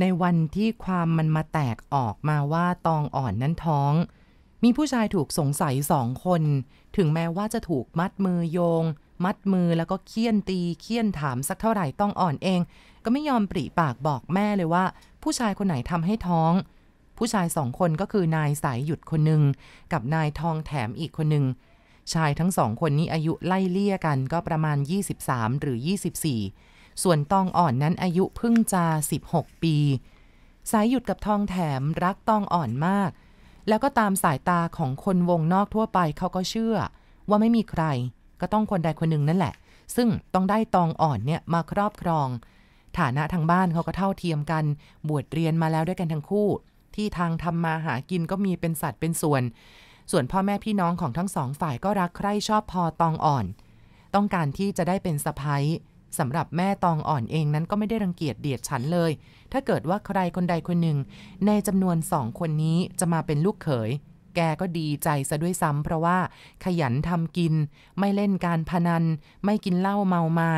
ในวันที่ความมันมาแตกออกมาว่าตองอ่อนนั้นท้อง มีผู้ชายถูกสงสัยสองคน ถึงแม้ว่าจะถูกมัดมือโยง มัดมือแล้วก็เคี่ยนตีเคี่ยนถามสักเท่าไหร่ต้องอ่อนเอง ก็ไม่ยอมปริปากบอกแม่เลยว่า ผู้ชายคนไหนทำให้ท้อง ผู้ชายสองคนก็คือนายสายหยุดคนหนึ่ง กับนายทองแถมอีกคนหนึ่ง ชายทั้งสองคนนี้อายุไล่เลี่ยกันก็ประมาณ23หรือ24ส่วนตองอ่อนนั้นอายุพึ่งจะ16 ปี สายหยุดกับทองแถมรักตองอ่อนมาก แล้วก็ตามสายตาของคนวงนอกทั่วไปเขาก็เชื่อ ว่าไม่มีใครก็ต้องคนใดคนหนึ่งนั่นแหละ ซึ่งต้องได้ตองอ่อนเนี่ยมาครอบครอง ฐานะทางบ้านเขาก็เท่าเทียมกัน บวชเรียนมาแล้วด้วยกันทั้งคู่ ที่ทางทำมาหากินก็มีเป็นสัตว์เป็นส่วน ส่วนพ่อแม่พี่น้องของทั้งสองฝ่ายก็รักใคร่ชอบพอตองอ่อน ต้องการที่จะได้เป็นสะพ้ายสำหรับแม่ตองอ่อนเองนั้นก็ไม่ได้รังเกียจเดียดฉันเลย ถ้าเกิดว่าใครคนใดคนหนึ่ง ในจำนวนสองคนนี้จะมาเป็นลูกเขย แกก็ดีใจซะด้วยซ้ำเพราะว่าขยันทำกิน ไม่เล่นการพนัน ไม่กินเหล้าเมาไมา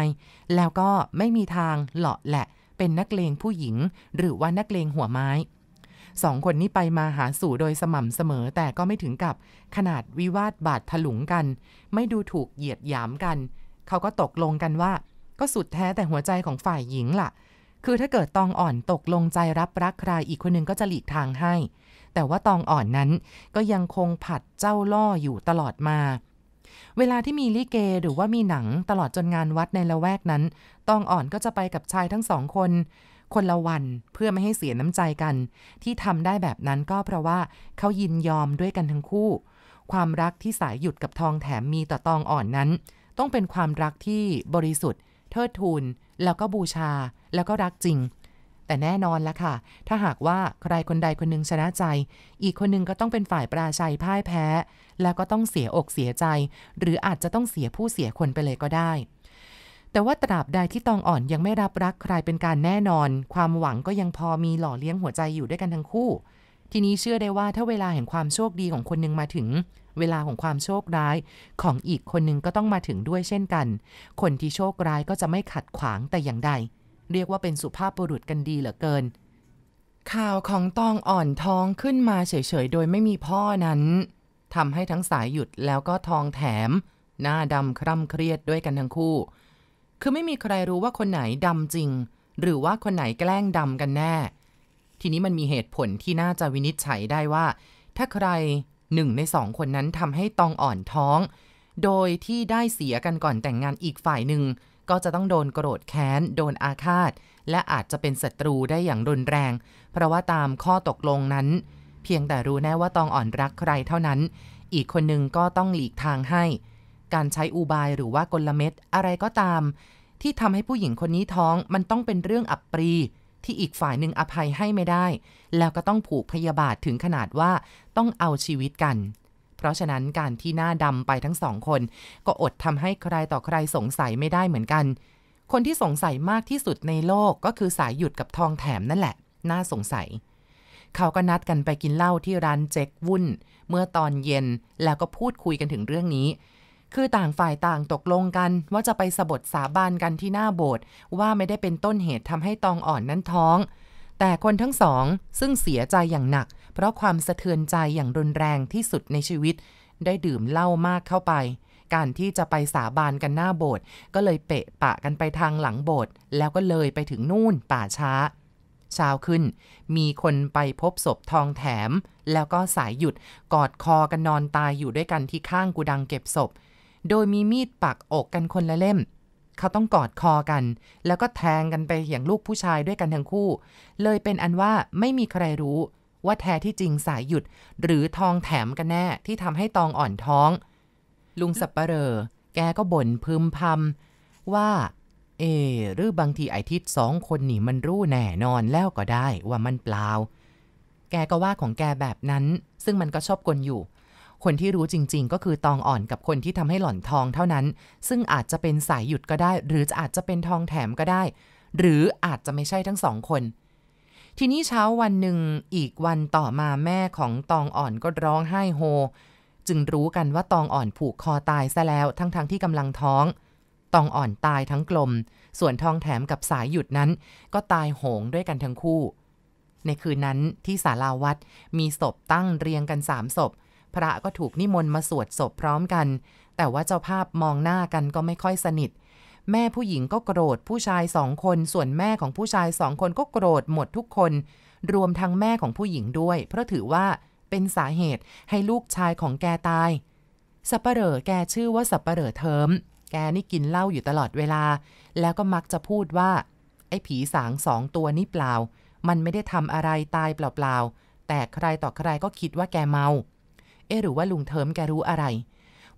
แล้วก็ไม่มีทางเหลาะแหละ เป็นนักเลงผู้หญิง หรือว่านักเลงหัวไม้ สองคนนี้ไปมาหาสู่โดยสม่ำเสมอ แต่ก็ไม่ถึงกับขนาดวิวาทบาดถลุงกัน ไม่ดูถูกเหยียดหยามกัน เขาก็ตกลงกันว่าก็สุดแท้แต่หัวใจของฝ่ายหญิงละ่ะ คือถ้าเกิดตองอ่อนตกลงใจรับรักใครอีกคนหนึ่งก็จะหลีกทางให้ แต่ว่าตองอ่อนนั้นก็ยังคงผัดเจ้าล่ออยู่ตลอดมา เวลาที่มีลิเกหรือว่ามีหนังตลอดจนงานวัดในละแวกนั้น ตองอ่อนก็จะไปกับชายทั้งสองคน คนละวันเพื่อไม่ให้เสียน้ำใจกัน ที่ทำได้แบบนั้นก็เพราะว่าเขายินยอมด้วยกันทั้งคู่ ความรักที่สายหยุดกับทองแถมมีต่อตองอ่อนนั้น ต้องเป็นความรักที่บริสุทธิ์เทิดทูนแล้วก็บูชาแล้วก็รักจริง แต่แน่นอนละค่ะ ถ้าหากว่าใครคนใดคนหนึ่งชนะใจ อีกคนหนึ่งก็ต้องเป็นฝ่ายปราชัยพ่ายแพ้ แล้วก็ต้องเสียอกเสียใจ หรืออาจจะต้องเสียผู้เสียคนไปเลยก็ได้ แต่ว่าตราบใดที่ตองอ่อนยังไม่รับรักใครเป็นการแน่นอน ความหวังก็ยังพอมีหล่อเลี้ยงหัวใจอยู่ด้วยกันทั้งคู่ทีนี้เชื่อได้ว่าถ้าเวลาแห่งความโชคดีของคนหนึ่งมาถึง เวลาของความโชคร้ายของอีกคนหนึ่งก็ต้องมาถึงด้วยเช่นกัน คนที่โชคร้ายก็จะไม่ขัดขวางแต่อย่างใดเรียกว่าเป็นสุภาพบุรุษกันดีเหลือเกินข่าวของตองอ่อนท้องขึ้นมาเฉย ๆ โดยไม่มีพ่อนั้นทำให้ทั้งสายหยุดแล้วก็ทองแถม หน้าดำคร่ำเครียดด้วยกันทั้งคู่ คือไม่มีใครรู้ว่าคนไหนดำจริง หรือว่าคนไหนแกล้งดำกันแน่ทีนี้มันมีเหตุผลที่น่าจะวินิจฉัยได้ว่า ถ้าใครหนึ่งในสองคนนั้นทำให้ตองอ่อนท้อง โดยที่ได้เสียกันก่อนแต่งงานอีกฝ่ายหนึ่งก็จะต้องโดนโกรธแค้นโดนอาฆาต และอาจจะเป็นศัตรูได้อย่างรุนแรง เพราะว่าตามข้อตกลงนั้น เพียงแต่รู้แน่ว่าตองอ่อนรักใครเท่านั้น อีกคนหนึ่งก็ต้องหลีกทางให้ การใช้อุบายหรือว่ากลเม็ดอะไรก็ตาม ที่ทำให้ผู้หญิงคนนี้ท้องมันต้องเป็นเรื่องอับปรีที่อีกฝ่ายหนึ่งอภัยให้ไม่ได้ แล้วก็ต้องผูกพยาบาทถึงขนาดว่าต้องเอาชีวิตกัน เพราะฉะนั้นการที่หน้าดำไปทั้งสองคน ก็อดทำให้ใครต่อใครสงสัยไม่ได้เหมือนกัน คนที่สงสัยมากที่สุดในโลกก็คือสายหยุดกับทองแถมนั่นแหละ น่าสงสัย เขาก็นัดกันไปกินเหล้าที่ร้าน เจ๊กวุ่นเมื่อตอนเย็นแล้วก็พูดคุยกันถึงเรื่องนี้คือต่างฝ่ายต่างตกลงกันว่าจะไปสบทสาบานกันที่หน้าโบสถ์ว่าไม่ได้เป็นต้นเหตุทำให้ตองอ่อนนั้นท้อง แต่คนทั้งสองซึ่งเสียใจอย่างหนัก เพราะความสะเทือนใจอย่างรุนแรงที่สุดในชีวิต ได้ดื่มเหล้ามากเข้าไป การที่จะไปสาบานกันหน้าโบสถ์ก็เลยเปะปะกันไปทางหลังโบสถ์แล้วก็เลยไปถึงนู่นป่าช้าเช้าขึ้น มีคนไปพบศพทองแถม แล้วก็สายหยุดกอดคอกันนอนตายอยู่ด้วยกันที่ข้างกูดังเก็บศพโดยมีมีดปักอกกันคนละเล่ม เขาต้องกอดคอกัน แล้วก็แทงกันไปอย่างลูกผู้ชายด้วยกันทั้งคู่ เลยเป็นอันว่าไม่มีใครรู้ ว่าแท้ที่จริงสายหยุด หรือทองแถมกันแน่ที่ทำให้ตองอ่อนท้อง ลุงสับปเปลอแกก็บ่นพึมพำว่าเอหรือบางทีไอทิศสองคน นีมันรู้แน่นอนแล้วก็ได้ว่ามันเปล่า แกก็ว่าของแกแบบนั้น ซึ่งมันก็ชอบกลอยู่คนที่รู้จริงๆ ก็คือตองอ่อนกับคนที่ทำให้หล่อนทองเท่านั้น ซึ่งอาจจะเป็นสายหยุดก็ได้ หรืออาจจะเป็นทองแถมก็ได้ หรืออาจจะไม่ใช่ทั้งสองคน ทีนี้เช้าวันหนึ่งอีกวันต่อมาแม่ของตองอ่อนก็ร้องไห้โฮ จึงรู้กันว่าตองอ่อนผูกคอตายซะแล้ว ทั้งๆทที่กำลังท้อง ตองอ่อนตายทั้งกลม ส่วนทองแถมกับสายหยุดนั้น ก็ตายโหงด้วยกันทั้งคู่ ในคืนนั้นที่ศาลาวัดมีศพตั้งเรียงกันสามศพพระก็ถูกนิมนต์มาสวดศพพร้อมกัน แต่ว่าเจ้าภาพมองหน้ากันก็ไม่ค่อยสนิท แม่ผู้หญิงก็โกรธผู้ชายสองคน ส่วนแม่ของผู้ชายสองคนก็โกรธหมดทุกคน รวมทั้งแม่ของผู้หญิงด้วย เพราะถือว่าเป็นสาเหตุให้ลูกชายของแกตายสัปเหร่อแกชื่อว่าสัปเหร่อเทิมแกนี่กินเหล้าอยู่ตลอดเวลา แล้วก็มักจะพูดว่า ไอ้ผีสางสองตัวนี่เปล่า มันไม่ได้ทำอะไรตายเปล่าๆแต่ใครต่อใครก็คิดว่าแกเมาเอ๊หรือว่าลุงเทิมแกรู้อะไร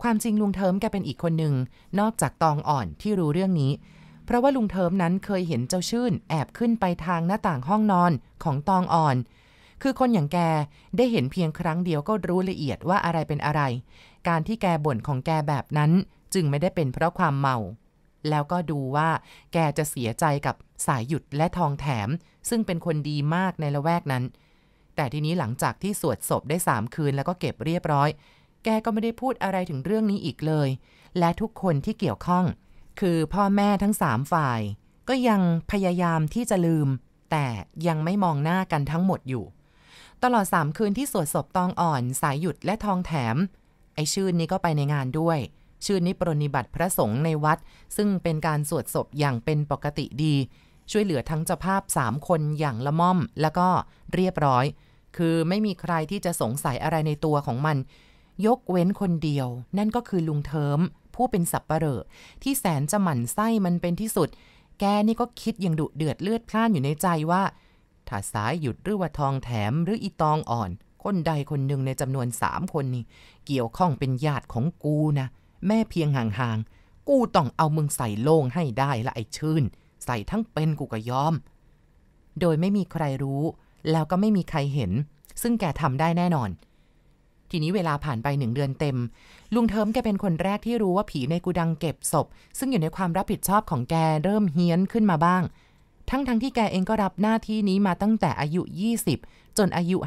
ความจริงลุงเทิมแกเป็นอีกคนหนึ่ง นอกจากตองอ่อนที่รู้เรื่องนี้ เพราะว่าลุงเทิมนั้นเคยเห็นเจ้าชื่น แอบขึ้นไปทางหน้าต่างห้องนอนของตองอ่อน คือคนอย่างแกได้เห็นเพียงครั้งเดียวก็รู้ละเอียดว่าอะไรเป็นอะไร การที่แกบ่นของแกแบบนั้น จึงไม่ได้เป็นเพราะความเมา แล้วก็ดูว่า แกจะเสียใจกับสายหยุดและทองแถม ซึ่งเป็นคนดีมากในละแวกนั้นแต่ทีนี้หลังจากที่สวดศพได้3คืนแล้วก็เก็บเรียบร้อย แกก็ไม่ได้พูดอะไรถึงเรื่องนี้อีกเลย และทุกคนที่เกี่ยวข้อง คือพ่อแม่ทั้ง3ฝ่าย ก็ยังพยายามที่จะลืม แต่ยังไม่มองหน้ากันทั้งหมดอยู่ ตลอด3คืนที่สวดศพตองอ่อน สายหยุดและทองแถม ไอชื่นนี้ก็ไปในงานด้วย ชื่นนี้ปรนิบัติพระสงฆ์ในวัด ซึ่งเป็นการสวดศพอย่างเป็นปกติดีช่วยเหลือทั้งเจ้าภาพ3คนอย่างละม่อมแล้วก็เรียบร้อย คือไม่มีใครที่จะสงสัยอะไรในตัวของมัน ยกเว้นคนเดียว นั่นก็คือลุงเทิมผู้เป็นสับปะเลอะที่แสนจะหมั่นไส้มันเป็นที่สุด แกนี่ก็คิดยังดุเดือดเลือดพล่านอยู่ในใจว่าถ้าสายหยุดหรือว่าทองแถมหรืออีตองอ่อน คนใดคนหนึ่งในจำนวนสามคนนี่เกี่ยวข้องเป็นญาติของกูนะแม่เพียงห่างๆกูต้องเอามึงใส่โล่งให้ได้ละไอ้ชื่นใส่ทั้งเป็นกูก็ยอม โดยไม่มีใครรู้ แล้วก็ไม่มีใครเห็น ซึ่งแกทำได้แน่นอน ทีนี้เวลาผ่านไปหนึ่งเดือนเต็ม ลุงเทิมแกเป็นคนแรกที่รู้ว่าผีในกูดังเก็บศพ ซึ่งอยู่ในความรับผิดชอบของแกเริ่มเฮี้ยนขึ้นมาบ้าง ทั้งทั้งที่แกเองก็รับหน้าที่นี้มาตั้งแต่อายุ 20 จนอายุ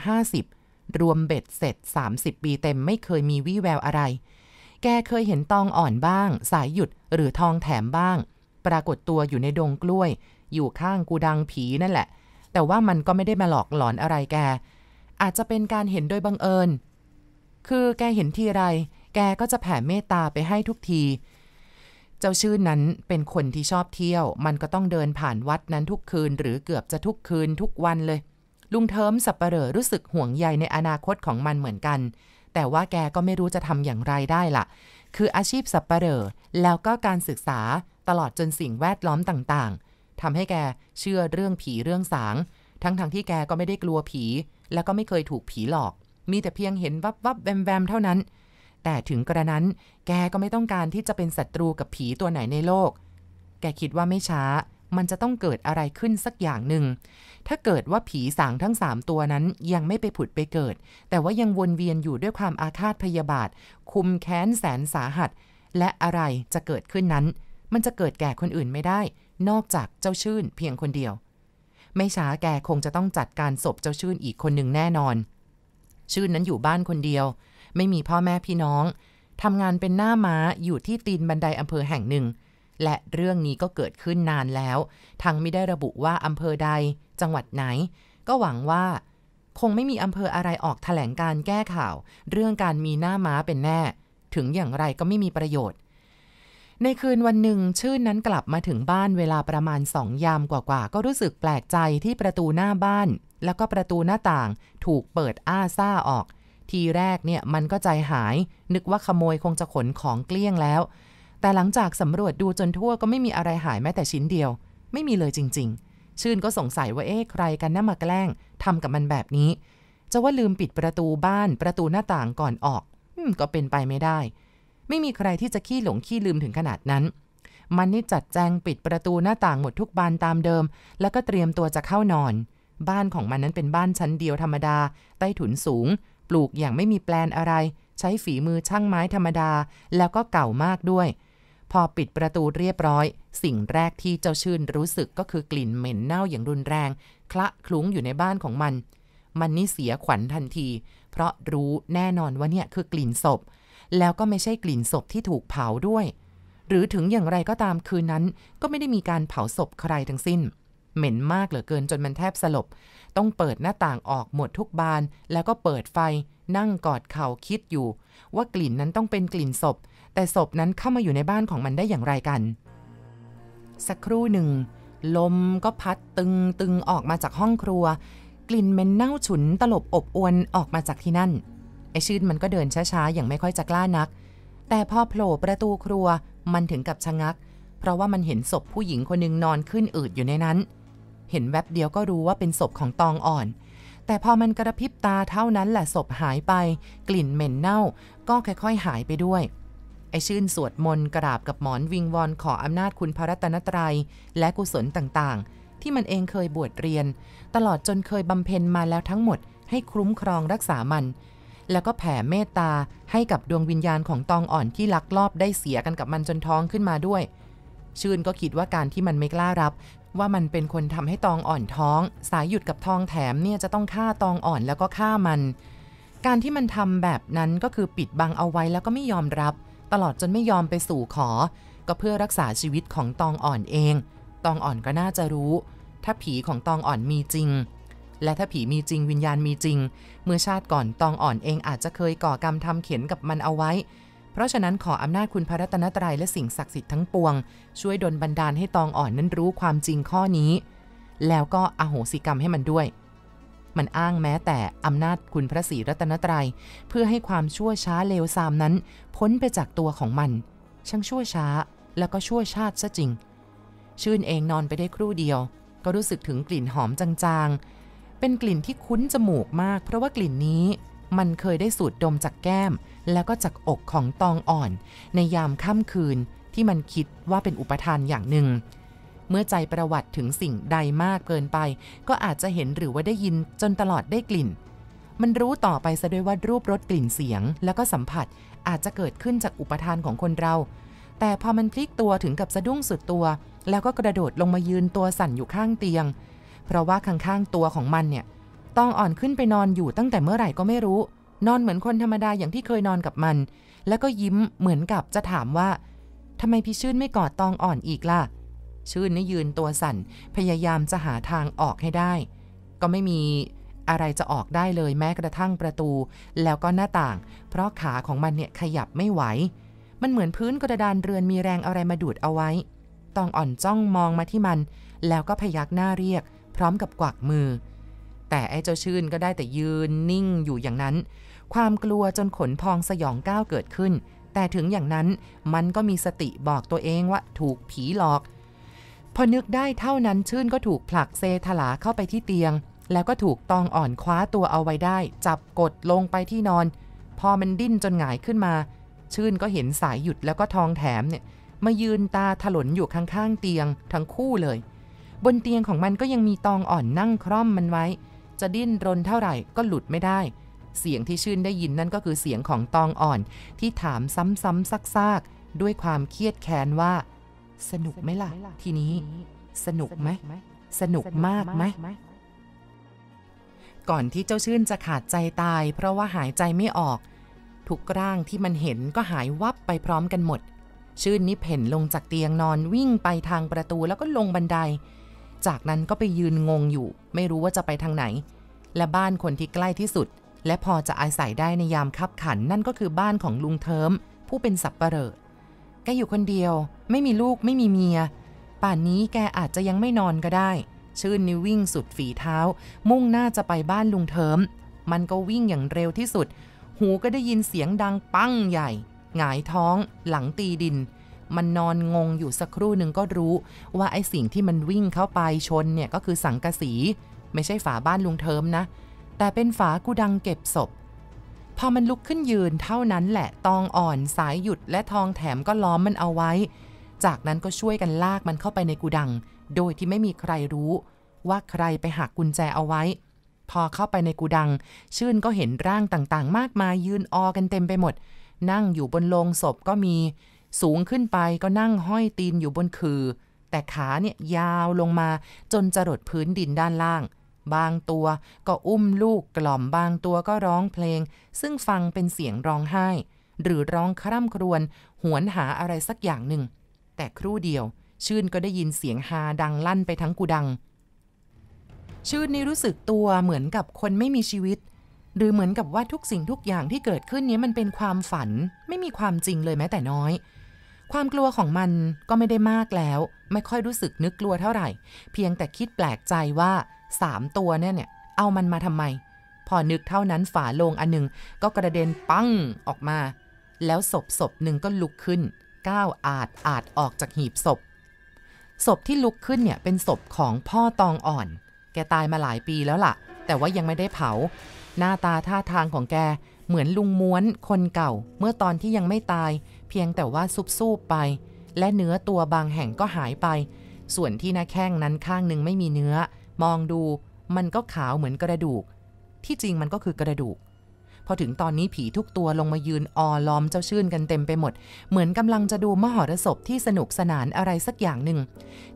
50 รวมเบ็ดเสร็จ 30 ปีเต็ม ไม่เคยมีวี่แววอะไร แกเคยเห็นตองอ่อนบ้าง สายหยุดหรือทองแถมบ้างปรากฏตัวอยู่ในดงกล้วย อยู่ข้างกูดังผีนั่นแหละ แต่ว่ามันก็ไม่ได้มาหลอกหลอนอะไรแก อาจจะเป็นการเห็นโดยบังเอิญ คือแกเห็นทีไร แกก็จะแผ่เมตตาไปให้ทุกที เจ้าชื่อนั้นเป็นคนที่ชอบเที่ยว มันก็ต้องเดินผ่านวัดนั้นทุกคืนหรือเกือบจะทุกคืนทุกวันเลย ลุงเทิมสับปะเลรอรู้สึกห่วงใยในอนาคตของมันเหมือนกัน แต่ว่าแกก็ไม่รู้จะทำอย่างไรได้ละ่ะ คืออาชีพสับปะเหรอแล้วก็การศึกษาตลอดจนสิ่งแวดล้อมต่าง ๆ ทำให้แกเชื่อเรื่องผีเรื่องสาง ทั้งๆทที่แกก็ไม่ได้กลัวผี แล้วก็ไม่เคยถูกผีหลอก มีแต่เพียงเห็นวับวับแวมแวมเท่านั้น แต่ถึงกระนั้น แกก็ไม่ต้องการที่จะเป็นศัตรูกับผีตัวไหนในโลก แกคิดว่าไม่ช้า มันจะต้องเกิดอะไรขึ้นสักอย่างหนึ่ง ถ้าเกิดว่าผีสางทั้งสามตัวนั้นยังไม่ไปผุดไปเกิด แต่ว่ายังวนเวียนอยู่ด้วยความอาฆาตพยาบาท คุมแค้นแสนสาหัส และอะไรจะเกิดขึ้นนั้นมันจะเกิดแก่คนอื่นไม่ได้ นอกจากเจ้าชื่น เพียงคนเดียว ไม่ช้าแกคงจะต้องจัดการศพเจ้าชื่นอีกคนหนึ่งแน่นอน ชื่นนั้นอยู่บ้านคนเดียว ไม่มีพ่อแม่พี่น้องทำงานเป็นหน้าม้าอยู่ที่ตีนบันไดอำเภอแห่งหนึ่ง และเรื่องนี้ก็เกิดขึ้นนานแล้ว ทั้งไม่ได้ระบุว่าอำเภอใด จังหวัดไหน ก็หวังว่า คงไม่มีอำเภออะไรออกถแถลงการแก้ข่าว เรื่องการมีหน้าม้าเป็นแน่ ถึงอย่างไรก็ไม่มีประโยชน์ในคืนวันหนึ่งชื่นนั้นกลับมาถึงบ้านเวลาประมาณสองยามกว่าๆก็รู้สึกแปลกใจที่ประตูหน้าบ้าน แล้วก็ประตูหน้าต่างถูกเปิดอ้าซ่าออก ทีแรกเนี่ยมันก็ใจหายนึกว่าขโมยคงจะขนของเกลี้ยงแล้ว แต่หลังจากสำรวจดูจนทั่วก็ไม่มีอะไรหายแม้แต่ชิ้นเดียว ไม่มีเลยจริงๆ ชื่นก็สงสัยว่าเอ๊ะใครกันน่ามาแกล้งทำกับมันแบบนี้จะว่าลืมปิดประตูบ้านประตูหน้าต่างก่อนออกอก็เป็นไปไม่ได้ไม่มีใครที่จะขี้หลงขี้ลืมถึงขนาดนั้น มันนี่จัดแจงปิดประตูหน้าต่างหมดทุกบานตามเดิม แล้วก็เตรียมตัวจะเข้านอน บ้านของมันนั้นเป็นบ้านชั้นเดียวธรรมดา ใต้ถุนสูง ปลูกอย่างไม่มีแปลนอะไร ใช้ฝีมือช่างไม้ธรรมดา แล้วก็เก่ามากด้วย พอปิดประตูเรียบร้อย สิ่งแรกที่เจ้าชื่นรู้สึกก็คือกลิ่นเหม็นเน่าอย่างรุนแรง คละคลุ้งอยู่ในบ้านของมัน มันนี่เสียขวัญทันที เพราะรู้แน่นอนว่าเนี่ยคือกลิ่นศพแล้วก็ไม่ใช่กลิ่นศพที่ถูกเผาด้วย หรือถึงอย่างไรก็ตามคืนนั้น ก็ไม่ได้มีการเผาศพใครทั้งสิ้น เหม็นมากเหลือเกินจนมันแทบสลบ ต้องเปิดหน้าต่างออกหมดทุกบาน แล้วก็เปิดไฟ นั่งกอดเข่าคิดอยู่ ว่ากลิ่นนั้นต้องเป็นกลิ่นศพแต่ศพนั้นเข้ามาอยู่ในบ้านของมันได้อย่างไรกัน สักครู่หนึ่ง ลมก็พัดตึงตึงออกมาจากห้องครัว กลิ่นเหม็นเน่าฉุนตลบอบอวนออกมาจากที่นั่นไอชื่นมันก็เดินช้าๆ อย่างไม่ค่อยจะกล้านัก แต่พอโผล่ประตูครัว มันถึงกับชะงัก เพราะว่ามันเห็นศพผู้หญิงคนนึงนอนขึ้นอืดอยู่ในนั้น เห็นแวบเดียวก็รู้ว่าเป็นศพของตองอ่อน แต่พอมันกระพริบตาเท่านั้นแหละศพหายไป กลิ่นเหม็นเน่าก็ค่อยๆ หายไปด้วย ไอชื่นสวดมนต์กราบกับหมอนวิงวอนขออำนาจคุณพระรัตนตรัยและกุศลต่างๆ ที่มันเองเคยบวชเรียน ตลอดจนเคยบำเพ็ญมาแล้วทั้งหมด ให้คุ้มครองรักษามันแล้วก็แผ่เมตตาให้กับดวงวิญญาณของตองอ่อนที่ลักลอบได้เสียกันกับมันจนท้องขึ้นมาด้วย ชื่นก็คิดว่าการที่มันไม่กล้ารับ ว่ามันเป็นคนทำให้ตองอ่อนท้อง สายหยุดกับทองแถมเนี่ยจะต้องฆ่าตองอ่อนแล้วก็ฆ่ามัน การที่มันทำแบบนั้นก็คือปิดบังเอาไว้แล้วก็ไม่ยอมรับ ตลอดจนไม่ยอมไปสู่ขอ ก็เพื่อรักษาชีวิตของตองอ่อนเอง ตองอ่อนก็น่าจะรู้ ถ้าผีของตองอ่อนมีจริงและถ้าผีมีจริงวิญญาณมีจริง เมื่อชาติก่อนตองอ่อนเองอาจจะเคยก่อกรรมทำเขียนกับมันเอาไว้ เพราะฉะนั้นขออำนาจคุณพระรัตนตรัยและสิ่งศักดิ์สิทธิ์ทั้งปวงช่วยดลบันดาลให้ตองอ่อนนั้นรู้ความจริงข้อนี้ แล้วก็อโหสิกรรมให้มันด้วย มันอ้างแม้แต่อำนาจคุณพระศรีรัตนตรัย เพื่อให้ความชั่วช้าเลวทรามนั้น พ้นไปจากตัวของมัน ช่างชั่วช้า แล้วก็ชั่วชาติซะจริง ชื่นเองนอนไปได้ครู่เดียว ก็รู้สึกถึงกลิ่นหอมจางเป็นกลิ่นที่คุ้นจมูกมากเพราะว่ากลิ่นนี้ มันเคยได้สูดดมจากแก้ม แล้วก็จากอกของตองอ่อน ในยามค่ำคืนที่มันคิดว่าเป็นอุปทานอย่างหนึ่ง เมื่อใจประวัติถึงสิ่งใดมากเกินไป ก็อาจจะเห็นหรือว่าได้ยินจนตลอดได้กลิ่น มันรู้ต่อไปซะด้วยว่ารูปรสกลิ่นเสียง แล้วก็สัมผัสอาจจะเกิดขึ้นจากอุปทานของคนเรา แต่พอมันพลิกตัวถึงกับสะดุ้งสุดตัว แล้วก็กระโดดลงมายืนตัวสั่นอยู่ข้างเตียงเพราะว่าข้างๆ ตัวของมันเนี่ย ต้องอ่อนขึ้นไปนอนอยู่ตั้งแต่เมื่อไหร่ก็ไม่รู้ นอนเหมือนคนธรรมดาอย่างที่เคยนอนกับมัน แล้วก็ยิ้มเหมือนกับจะถามว่าทำไมพี่ชื่นไม่กอดตองอ่อนอีกล่ะ ชื่นนี่ยืนตัวสั่น พยายามจะหาทางออกให้ได้ ก็ไม่มีอะไรจะออกได้เลยแม้กระทั่งประตูแล้วก็หน้าต่าง เพราะขาของมันเนี่ยขยับไม่ไหวมันเหมือนพื้นกระดานเรือนมีแรงอะไรมาดูดเอาไว้ตองอ่อนจ้องมองมาที่มัน แล้วก็พยักหน้าเรียกพร้อมกับกวักมือ แต่ไอ้เจ้าชื่นก็ได้แต่ยืนนิ่งอยู่อย่างนั้น ความกลัวจนขนพองสยองก้าวเกิดขึ้น แต่ถึงอย่างนั้นมันก็มีสติบอกตัวเองว่า ถูกผีหลอก พอนึกได้เท่านั้นชื่นก็ถูกผลักเซถลาเข้าไปที่เตียง แล้วก็ถูกตองอ่อนคว้าตัวเอาไว้ได้ จับกดลงไปที่นอน พอมันดิ้นจนหงายขึ้นมา ชื่นก็เห็นสายหยุดแล้วก็ทองแถมเนี่ย มายืนตาถลนอยู่ข้างๆเตียง ทั้งคู่เลยบนเตียงของมันก็ยังมีตองอ่อนนั่งคร่อมมันไว้ จะดิ้น รนเท่าไหร่ก็หลุดไม่ได้ เสียงที่ชื่นได้ยินนั่นก็คือเสียงของตองอ่อนที่ถามซ้ำๆซักๆด้วยความเครียดแค้นว่า สนุกไหมล่ะทีนี้สนุกไหมสนุกมากไหมก่อนที่เจ้าชื่นจะขาดใจตาย เพราะว่าหายใจไม่ออกทุกร่างที่มันเห็นก็หายวับไปพร้อมกันหมด ชื่นนิเพ่นลงจากเตียงนอนวิ่งไปทางประตูแล้วก็ลงบันไดจากนั้นก็ไปยืนงงอยู่ ไม่รู้ว่าจะไปทางไหน และบ้านคนที่ใกล้ที่สุด และพอจะอาศัยได้ในยามคับขันนั่นก็คือบ้านของลุงเทิมผู้เป็นสับปะเลอะอแกอยู่คนเดียว ไม่มีลูกไม่มีเมีย ป่านนี้แกอาจจะยังไม่นอนก็ได้ ชื่นนิวิ่งสุดฝีเท้า มุ่งหน้าจะไปบ้านลุงเทิม มันก็วิ่งอย่างเร็วที่สุด หูก็ได้ยินเสียงดังปังใหญ่หงายท้อง หลังตีดินมันนอนงงอยู่สักครู่หนึ่งก็รู้ ว่าไอ้สิ่งที่มันวิ่งเข้าไปชนเนี่ยก็คือสังกะสี ไม่ใช่ฝาบ้านลุงเทิมนะ แต่เป็นฝากุดังเก็บศพ พอมันลุกขึ้นยืนเท่านั้นแหละตองอ่อนสายหยุดและทองแถมก็ล้อมมันเอาไว้ จากนั้นก็ช่วยกันลากมันเข้าไปในกุดัง โดยที่ไม่มีใครรู้ ว่าใครไปหักกุญแจเอาไว้ พอเข้าไปในกุดัง ชื่นก็เห็นร่างต่างๆ มากมายยืนออกันเต็มไปหมด นั่งอยู่บนโลงศพก็มีสูงขึ้นไปก็นั่งห้อยตีนอยู่บนคือ แต่ขาเนี่ยยาวลงมาจนจะรดพื้นดินด้านล่าง บางตัวก็อุ้มลูกกล่อมบางตัวก็ร้องเพลง ซึ่งฟังเป็นเสียงร้องไห้ หรือร้องคร่ำครวญหวนหาอะไรสักอย่างหนึ่งแต่ครู่เดียว ชื่นก็ได้ยินเสียงฮาดังลั่นไปทั้งกูดัง ชื่นนี่รู้สึกตัวเหมือนกับคนไม่มีชีวิต หรือเหมือนกับว่าทุกสิ่งทุกอย่างที่เกิดขึ้นนี้มันเป็นความฝัน ไม่มีความจริงเลยแม้แต่น้อยความกลัวของมันก็ไม่ได้มากแล้วไม่ค่อยรู้สึกนึกกลัวเท่าไหร่ เพียงแต่คิดแปลกใจว่าสามตัวเนี่ยเนี่ยเอามันมาทำไมพอนึกเท่านั้นฝาโลงอันหนึ่ง ก็กระเด็นปังออกมา แล้วศพศพหนึ่งก็ลุกขึ้นก้าวอาดอาดออกจากหีบศพ ศพที่ลุกขึ้นเนี่ย เป็นศพของพ่อตองอ่อน แกตายมาหลายปีแล้วล่ะ แต่ว่ายังไม่ได้เผา หน้าตาท่าทางของแก เหมือนลุงม้วนคนเก่า เมื่อตอนที่ยังไม่ตายเพียงแต่ว่าซุบซูบไป และเนื้อตัวบางแห่งก็หายไป ส่วนที่หน้าแข้งนั้นข้างหนึ่งไม่มีเนื้อ มองดู มันก็ขาวเหมือนกระดูก ที่จริงมันก็คือกระดูก พอถึงตอนนี้ผีทุกตัวลงมายืนออล้อมเจ้าชื่นกันเต็มไปหมด เหมือนกำลังจะดูมหรสพที่สนุกสนานอะไรสักอย่างหนึ่ง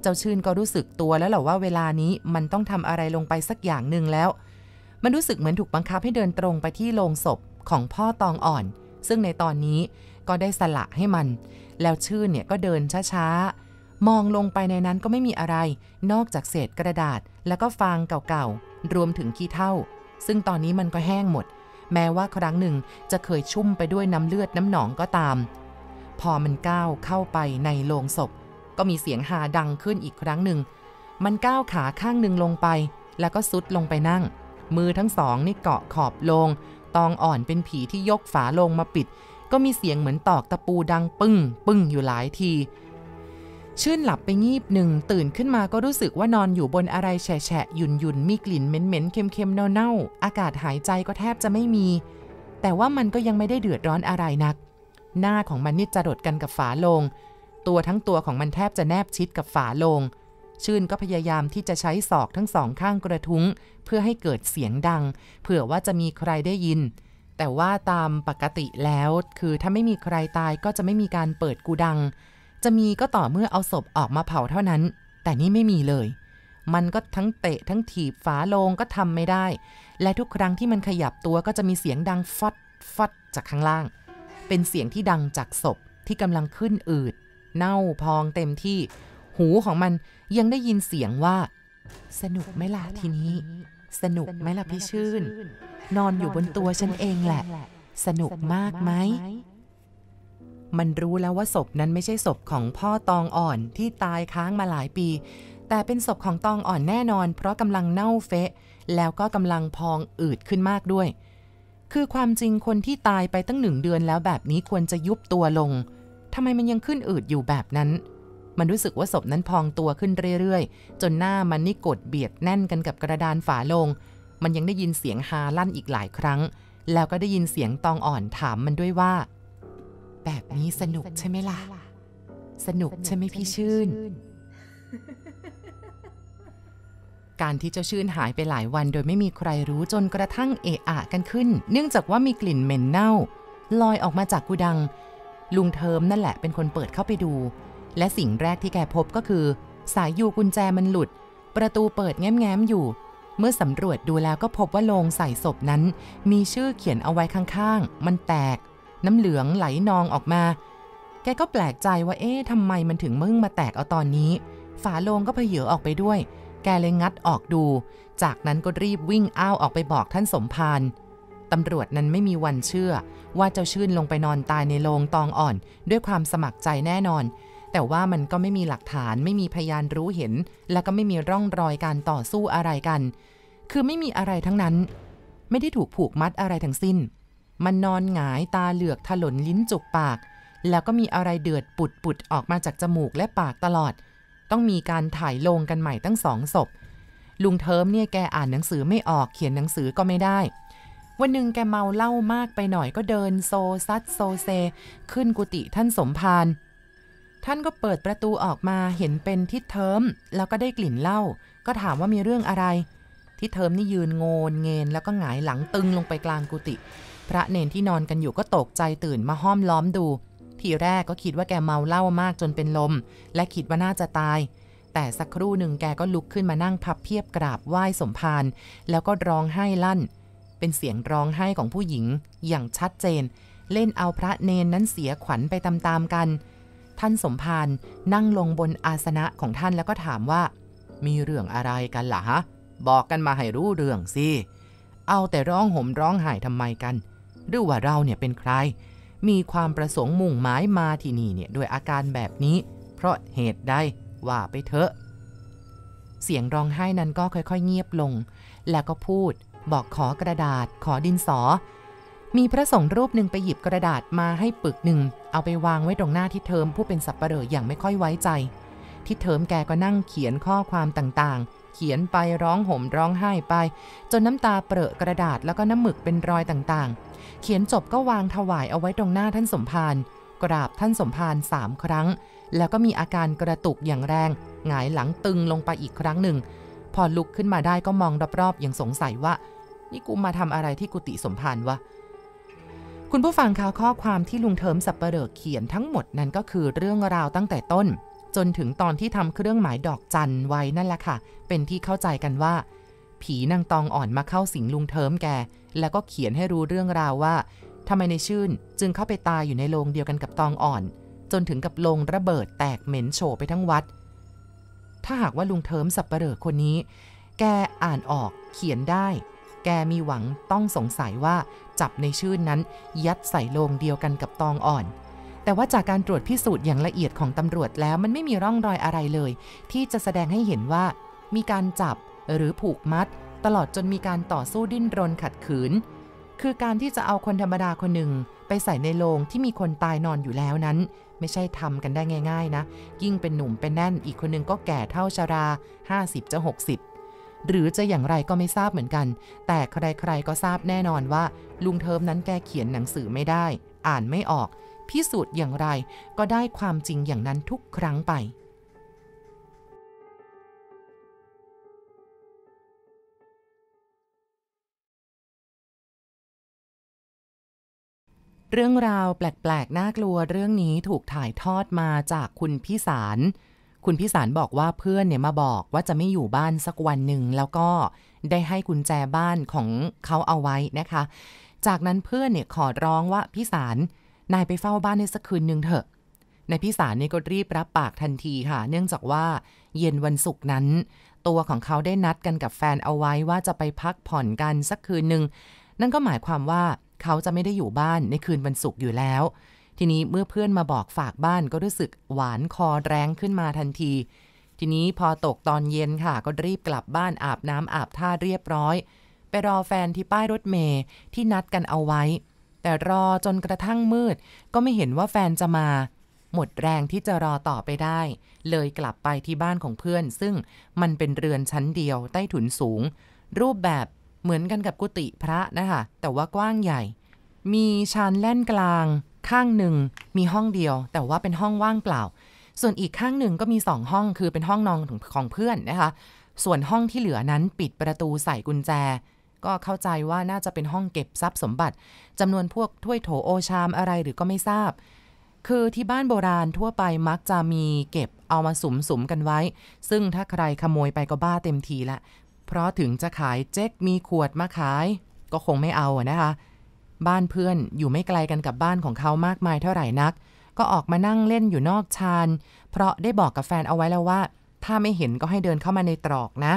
เจ้าชื่นก็รู้สึกตัวแล้วแหละว่าเวลานี้มันต้องทำอะไรลงไปสักอย่างหนึ่งแล้วมันรู้สึกเหมือนถูกบังคับให้เดินตรงไปที่โลงศพของพ่อตองอ่อน ซึ่งในตอนนี้ก็ได้สละให้มัน แล้วชื่นเนี่ยก็เดินช้าๆมองลงไปในนั้นก็ไม่มีอะไร นอกจากเศษกระดาษ แล้วก็ฟางเก่าๆรวมถึงขี้เท้าซึ่งตอนนี้มันก็แห้งหมด แม้ว่าครั้งหนึ่งจะเคยชุ่มไปด้วยน้ำเลือดน้ำหนองก็ตาม พอมันก้าวเข้าไปในโลงศพ ก็มีเสียงหาดังขึ้นอีกครั้งหนึ่ง มันก้าวขาข้างหนึ่งลงไป แล้วก็ซุดลงไปนั่ง มือทั้งสอง นี่เกาะขอบโลงตองอ่อนเป็นผีที่ยกฝาลงมาปิดก็มีเสียงเหมือนตอกตะปูดัง ปึ้ง ปึ้งอยู่หลายที ชื่นหลับไปงีบหนึ่ง ตื่นขึ้นมาก็รู้สึกว่านอนอยู่บนอะไรแฉะแฉะหยุ่นหยุนมีกลิ่นเหม็นเหม็นเค็มเค็มเน่าเน่าอากาศหายใจก็แทบจะไม่มี แต่ว่ามันก็ยังไม่ได้เดือดร้อนอะไรนัก หน้าของมันนิดจรดกันกับฝาโลงตัวทั้งตัวของมันแทบจะแนบชิดกับฝาโลง ชื่นก็พยายามที่จะใช้ศอกทั้งสองข้างกระทุ้ง เพื่อให้เกิดเสียงดัง เผื่อว่าจะมีใครได้ยินแต่ว่าตามปกติแล้วคือถ้าไม่มีใครตายก็จะไม่มีการเปิดกูดัง จะมีก็ต่อเมื่อเอาศพออกมาเผาเท่านั้น แต่นี่ไม่มีเลย มันก็ทั้งเตะทั้งถีบฝาโลงก็ทำไม่ได้ และทุกครั้งที่มันขยับตัวก็จะมีเสียงดังฟัดฟัดจากข้างล่าง เป็นเสียงที่ดังจากศพที่กำลังขึ้นอืด เน่าพองเต็มที่ หูของมันยังได้ยินเสียงว่า สนุกไหมล่ะทีนี้สนุกไหมล่ะพี่ชื่น นอนอยู่บนตัวฉันเองแหละ สนุกมากไหมมันรู้แล้วว่าศพนั้นไม่ใช่ศพของพ่อตองอ่อนที่ตายค้างมาหลายปี แต่เป็นศพของตองอ่อนแน่นอน เพราะกำลังเน่าเฟะ แล้วก็กำลังพองอืดขึ้นมากด้วย คือความจริงคนที่ตายไปตั้งหนึ่งเดือนแล้วแบบนี้ควรจะยุบตัวลงทำไมมันยังขึ้นอืดอยู่แบบนั้นมันรู้สึกว่าศพนั้นพองตัวขึ้นเรื่อย ๆ จนหน้ามันนี่กดเบียดแน่นกันกับกระดานฝาลง มันยังได้ยินเสียงฮาลั่นอีกหลายครั้ง แล้วก็ได้ยินเสียงตองอ่อนถามมันด้วยว่า แบบนี้สนุกใช่ไหมล่ะ สนุกใช่ไหมพี่ชื่น การที่เจ้าชื่นหายไปหลายวันโดยไม่มีใครรู้จนกระทั่งเอะอะกันขึ้น เนื่องจากว่ามีกลิ่นเหม็นเน่า ลอยออกมาจากกูดัง ลุงเทิมนั่นแหละเป็นคนเปิดเข้าไปดูและสิ่งแรกที่แกพบก็คือ สายยูกุญแจมันหลุด ประตูเปิดแง้มๆอยู่ เมื่อสำรวจดูแล้วก็พบว่าโลงใส่ศพนั้น มีชื่อเขียนเอาไว้ข้างๆ มันแตก น้ำเหลืองไหลนองออกมา แกก็แปลกใจว่าเอ๊ะทำไมมันถึงมึ่งมาแตกเอาตอนนี้ ฝาโลงก็เพเยอออกไปด้วย แกเลยงัดออกดู จากนั้นก็รีบวิ่งอ้าวออกไปบอกท่านสมภารตำรวจนั้นไม่มีวันเชื่อ ว่าเจ้าชื่นลงไปนอนตายในโลงตองอ่อน ด้วยความสมัครใจแน่นอนแต่ว่ามันก็ไม่มีหลักฐานไม่มีพยานรู้เห็น และก็ไม่มีร่องรอยการต่อสู้อะไรกัน คือไม่มีอะไรทั้งนั้น ไม่ได้ถูกผูกมัดอะไรทั้งสิ้น มันนอนหงายตาเหลือกถลนลิ้นจุกปาก แล้วก็มีอะไรเดือดปุดปุดออกมาจากจมูกและปากตลอด ต้องมีการถ่ายลงกันใหม่ตั้งสองศพลุงเทิมเนี่ยแกอ่านหนังสือไม่ออกเขียนหนังสือก็ไม่ได้ วันหนึ่งแกเมาเหล้ามากไปหน่อยก็เดินโซซัดโซเซ ขึ้นกุฏิท่านสมพานท่านก็เปิดประตูออกมาเห็นเป็นทิดเทิมแล้วก็ได้กลิ่นเหล้าก็ถามว่ามีเรื่องอะไรทิดเทิมนี่ยืนโงนเงนแล้วก็หงายหลังตึงลงไปกลางกุฏิพระเนนที่นอนกันอยู่ก็ตกใจตื่นมาห้อมล้อมดู ทีแรกก็คิดว่าแกเมาเหล้ามากจนเป็นลม และคิดว่าน่าจะตาย แต่สักครู่หนึ่งแกก็ลุกขึ้นมานั่งพับเพียบกราบไหว้สมภารแล้วก็ร้องไห้ลั่น เป็นเสียงร้องไห้ของผู้หญิง อย่างชัดเจน เล่นเอาพระเนนนั้นเสียขวัญไปตามๆกันท่านสมภารนั่งลงบนอาสนะของท่านแล้วก็ถามว่า มีเรื่องอะไรกันล่ะฮะบอกกันมาให้รู้เรื่องสิเอาแต่ร้องห่มร้องไห้ทำไมกัน หรือว่าเราเนี่ยเป็นใคร มีความประสงค์มุ่งหมายมาที่นี่เนี่ยด้วยอาการแบบนี้ เพราะเหตุใดว่าไปเถอะ เสียงร้องไห้นั้นก็ค่อยๆเงียบลง แล้วก็พูดบอกขอกระดาษขอดินสอ มีพระสงฆ์รูปหนึ่งไปหยิบกระดาษมาให้ปึกหนึ่งเอาไปวางไว้ตรงหน้าทิเทิมผู้เป็นสับปะเลรออย่างไม่ค่อยไว้ใจทิเทิมแกก็นั่งเขียนข้อความต่างๆ เขียนไปร้องห่มร้องไห้ไป จนน้ำตาเปรอะกระดาษแล้วก็น้ำหมึกเป็นรอยต่างๆ เขียนจบก็วางถวายเอาไว้ตรงหน้าท่านสมภารกราบท่านสมภารสามครั้ง แล้วก็มีอาการกระตุกอย่างแรง หงายหลังตึงลงไปอีกครั้งหนึ่ง พอลุกขึ้นมาได้ก็มองรอบๆอย่างสงสัยว่า นี่กูมาทำอะไรที่กุฏิสมภารวะคุณผู้ฟังคะข้อความที่ลุงเทิมสับปะเปลือเขียนทั้งหมดนั้นก็คือเรื่องราวตั้งแต่ต้น จนถึงตอนที่ทำเครื่องหมายดอกจันไว้นั่นแหละค่ะ เป็นที่เข้าใจกันว่า ผีนางตองอ่อนมาเข้าสิงลุงเทิมแก แล้วก็เขียนให้รู้เรื่องราวว่าทำไมในชื่นจึงเข้าไปตายอยู่ในโรงเดียวกันกับตองอ่อน จนถึงกับโรงระเบิดแตกเหม็นโฉไปทั้งวัด ถ้าหากว่าลุงเทิมสับปะเปลือคนนี้ แกอ่านออกเขียนได้ แกมีหวังต้องสงสัยว่าจับในชื่นนั้นยัดใส่โลงเดียวกันกับตองอ่อน แต่ว่าจากการตรวจพิสูจน์อย่างละเอียดของตำรวจแล้วมันไม่มีร่องรอยอะไรเลย ที่จะแสดงให้เห็นว่า มีการจับหรือผูกมัด ตลอดจนมีการต่อสู้ดิ้นรนขัดขืน คือการที่จะเอาคนธรรมดาคนหนึ่ง ไปใส่ในโลงที่มีคนตายนอนอยู่แล้วนั้น ไม่ใช่ทำกันได้ง่ายๆนะยิ่งเป็นหนุ่มเป็นแน่น อีกคนนึงก็แก่เท่าชารา50จะ60หรือจะอย่างไรก็ไม่ทราบเหมือนกัน แต่ใครๆก็ทราบแน่นอนว่า ลุงเทิมนั้นแกเขียนหนังสือไม่ได้ อ่านไม่ออก พิสูจน์อย่างไรก็ได้ความจริงอย่างนั้นทุกครั้งไป เรื่องราวแปลกๆน่ากลัวเรื่องนี้ถูกถ่ายทอดมาจากคุณพิสารคุณพิสารบอกว่าเพื่อนเนี่ยมาบอกว่าจะไม่อยู่บ้านสักวันหนึ่ง แล้วก็ได้ให้กุญแจบ้านของเขาเอาไว้นะคะ จากนั้นเพื่อนเนี่ยขอร้องว่าพิสารนายไปเฝ้าบ้านในสักคืนหนึ่งเถอะนายพิสารนี่ก็รีบรับปากทันทีค่ะ เนื่องจากว่าเย็นวันศุกร์นั้น ตัวของเขาได้นัดกันกับแฟนเอาไว้ว่าจะไปพักผ่อนกันสักคืนหนึ่ง นั่นก็หมายความว่าเขาจะไม่ได้อยู่บ้านในคืนวันศุกร์อยู่แล้วทีนี้เมื่อเพื่อนมาบอกฝากบ้านก็รู้สึกหวานคอแรงขึ้นมาทันที ทีนี้พอตกตอนเย็นค่ะ ก็รีบกลับบ้านอาบน้ำอาบท่าเรียบร้อย ไปรอแฟนที่ป้ายรถเมย์ที่นัดกันเอาไว้ แต่รอจนกระทั่งมืด ก็ไม่เห็นว่าแฟนจะมา หมดแรงที่จะรอต่อไปได้ เลยกลับไปที่บ้านของเพื่อน ซึ่งมันเป็นเรือนชั้นเดียวใต้ถุนสูง รูปแบบเหมือนกันกับกุฏิพระนะคะแต่ว่ากว้างใหญ่ มีชานแล่นกลางข้างหนึ่งมีห้องเดียว แต่ว่าเป็นห้องว่างเปล่าส่วนอีกข้างหนึ่งก็มีสองห้องคือเป็นห้องนอนของเพื่อนนะคะ ส่วนห้องที่เหลือนั้นปิดประตูใส่กุญแจ ก็เข้าใจว่าน่าจะเป็นห้องเก็บทรัพย์สมบัติจำนวนพวกถ้วยโถโอชามอะไรหรือก็ไม่ทราบ คือที่บ้านโบราณทั่วไปมักจะมีเก็บเอามาสุมสุมกันไว้ ซึ่งถ้าใครขโมยไปก็บ้าเต็มทีละเพราะถึงจะขายเจ๊กมีขวดมาขายก็คงไม่เอานะคะบ้านเพื่อนอยู่ไม่ไกลกันกับบ้านของเขามากมายเท่าไหร่นัก ก็ออกมานั่งเล่นอยู่นอกชานเพราะได้บอกกับแฟนเอาไว้แล้วว่า ถ้าไม่เห็นก็ให้เดินเข้ามาในตรอกนะ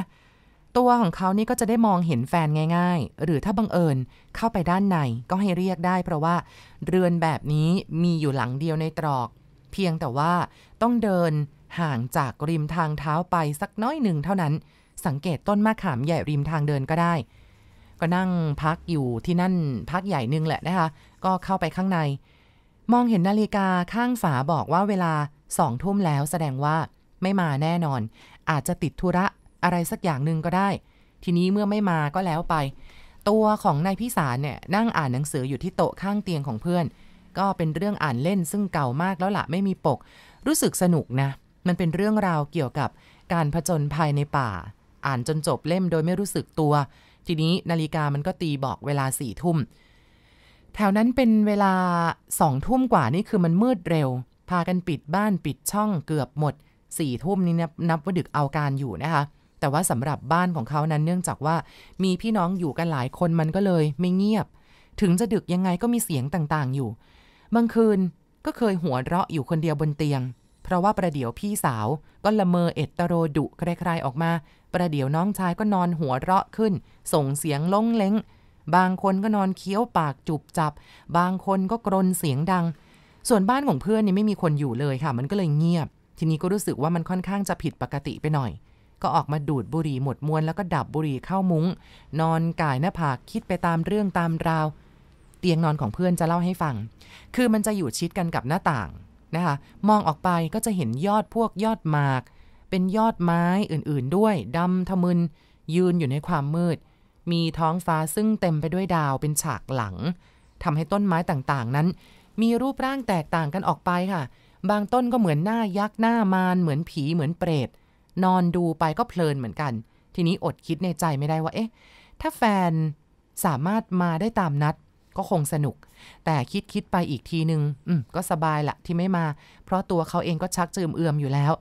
ตัวของเขานี่ก็จะได้มองเห็นแฟนง่าย ๆ หรือถ้าบังเอิญเข้าไปด้านในก็ให้เรียกได้เพราะว่าเรือนแบบนี้มีอยู่หลังเดียวในตรอก เพียงแต่ว่าต้องเดินห่างจากริมทางเท้าไปสักน้อยหนึ่งเท่านั้น สังเกตต้นมะขามใหญ่ริมทางเดินก็ได้ก็นั่งพักอยู่ที่นั่นพักใหญ่นึงแหละนะคะก็เข้าไปข้างใน มองเห็นนาฬิกาข้างฝาบอกว่าเวลาสองทุ่มแล้วแสดงว่าไม่มาแน่นอน อาจจะติดธุระ อะไรสักอย่างหนึ่งก็ได้ ทีนี้เมื่อไม่มาก็แล้วไป ตัวของนายพิสารเนี่ย นั่งอ่านหนังสืออยู่ที่โต๊ะข้างเตียงของเพื่อน ก็เป็นเรื่องอ่านเล่นซึ่งเก่ามากแล้วละไม่มีปก รู้สึกสนุกนะมันเป็นเรื่องราวเกี่ยวกับการผจญภัยในป่า อ่านจนจบเล่มโดยไม่รู้สึกตัวทีนี้นาฬิกามันก็ตีบอกเวลาสี่ทุ่ม แถวนั้นเป็นเวลาสองทุ่มกว่านี่คือมันมืดเร็ว พากันปิดบ้านปิดช่องเกือบหมด สี่ทุ่มนี้นับนับว่าดึกเอาการอยู่นะคะ แต่ว่าสำหรับบ้านของเขานั้นเนื่องจากว่ามีพี่น้องอยู่กันหลายคนมันก็เลย ไม่เงียบ ถึงจะดึกยังไงก็มีเสียงต่างๆอยู่ บางคืนก็เคยหัวเราะอยู่คนเดียวบนเตียง เพราะว่าประเดี๋ยวพี่สาวก็ละเมอเอตโรดุใครๆออกมาประเดี๋ยวน้องชายก็นอนหัวเราะขึ้น ส่งเสียงล้งเล้งบางคนก็นอนเคี้ยวปากจุบจับบางคนก็กรนเสียงดัง ส่วนบ้านของเพื่อนนี่ไม่มีคนอยู่เลยค่ะมันก็เลยเงียบ ทีนี้ก็รู้สึกว่ามันค่อนข้างจะผิดปกติไปหน่อย ก็ออกมาดูดบุหรี่หมดมวน แล้วก็ดับบุหรี่เข้ามุง้ง นอนก่ายหน้าผากคิดไปตามเรื่องตามราว เตียงนอนของเพื่อนจะเล่าให้ฟัง คือมันจะอยู่ชิดกันกับหน้าต่างนะคะมองออกไปก็จะเห็นยอดพวกยอดหมากเป็นยอดไม้อื่นๆด้วย ดำทะมึน ยืนอยู่ในความมืด มีท้องฟ้าซึ่งเต็มไปด้วยดาวเป็นฉากหลังทำให้ต้นไม้ต่างๆ นั้น มีรูปร่างแตกต่างกันออกไปค่ะ บางต้นก็เหมือนหน้ายักษ์หน้ามารเหมือนผีเหมือนเปรต นอนดูไปก็เพลินเหมือนกัน ทีนี้อดคิดในใจไม่ได้ว่า เอ๊ะ ถ้าแฟนสามารถมาได้ตามนัด ก็คงสนุก แต่คิดคิดไปอีกทีนึง อืมก็สบายละที่ไม่มา เพราะตัวเขาเองก็ชักจืมเอือมอยู่แล้ว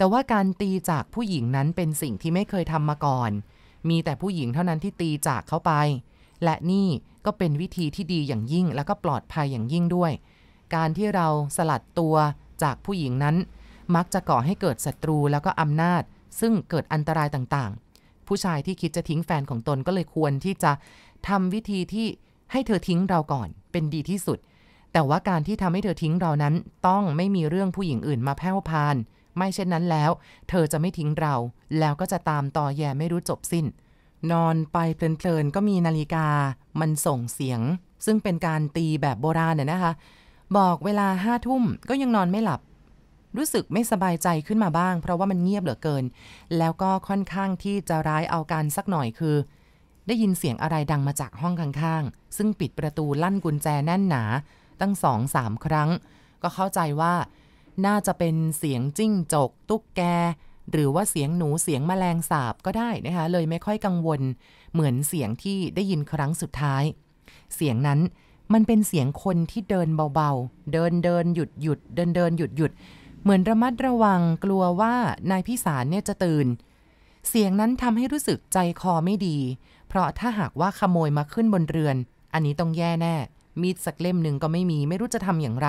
แต่ว่าการตีจากผู้หญิงนั้นเป็นสิ่งที่ไม่เคยทำมาก่อน มีแต่ผู้หญิงเท่านั้นที่ตีจากเข้าไป และนี่ก็เป็นวิธีที่ดีอย่างยิ่งและก็ปลอดภัยอย่างยิ่งด้วย การที่เราสลัดตัวจากผู้หญิงนั้น มักจะก่อให้เกิดศัตรูแล้วก็อำนาจ ซึ่งเกิดอันตรายต่างๆ ผู้ชายที่คิดจะทิ้งแฟนของตนก็เลยควรที่จะทำวิธีที่ให้เธอทิ้งเราก่อน เป็นดีที่สุด แต่ว่าการที่ทำให้เธอทิ้งเรานั้นต้องไม่มีเรื่องผู้หญิงอื่นมาแพร่พานไม่เช่นนั้นแล้ว เธอจะไม่ทิ้งเรา แล้วก็จะตามต่อแย่ไม่รู้จบสิน้น นอนไปเพลินๆ ก็มีนาฬิกามันส่งเสียง ซึ่งเป็นการตีแบบโบราณน่ยนะคะ บอกเวลาห้าทุ่มก็ยังนอนไม่หลับ รู้สึกไม่สบายใจขึ้นมาบ้างเพราะว่ามันเงียบเหลือเกิน แล้วก็ค่อนข้างที่จะร้ายเอาการสักหน่อยคือ ได้ยินเสียงอะไรดังมาจากห้องข้างๆซึ่งปิดประตูลั่นกุญแจแน่นหนา ตั้งสองสามครั้ง ก็เข้าใจว่าน่าจะเป็นเสียงจิ้งจก ตุ๊กแก หรือว่าเสียงหนูเสียงมแมลงสาบก็ได้นะคะเลยไม่ค่อยกังวล เหมือนเสียงที่ได้ยินครั้งสุดท้าย เสียงนั้นมันเป็นเสียงคนที่เดินเบาๆ เดินเดินหยุดหยุดเดินเดินหยุดหยุดเหมือนระมัดระวังกลัวว่านายพิสารเนี่ยจะตื่น เสียงนั้นทำให้รู้สึกใจคอไม่ดี เพราะถ้าหากว่าขโมยมาขึ้นบนเรือน อันนี้ต้องแย่แน่มีดสักเล่มหนึ่งก็ไม่มีไม่รู้จะทำอย่างไร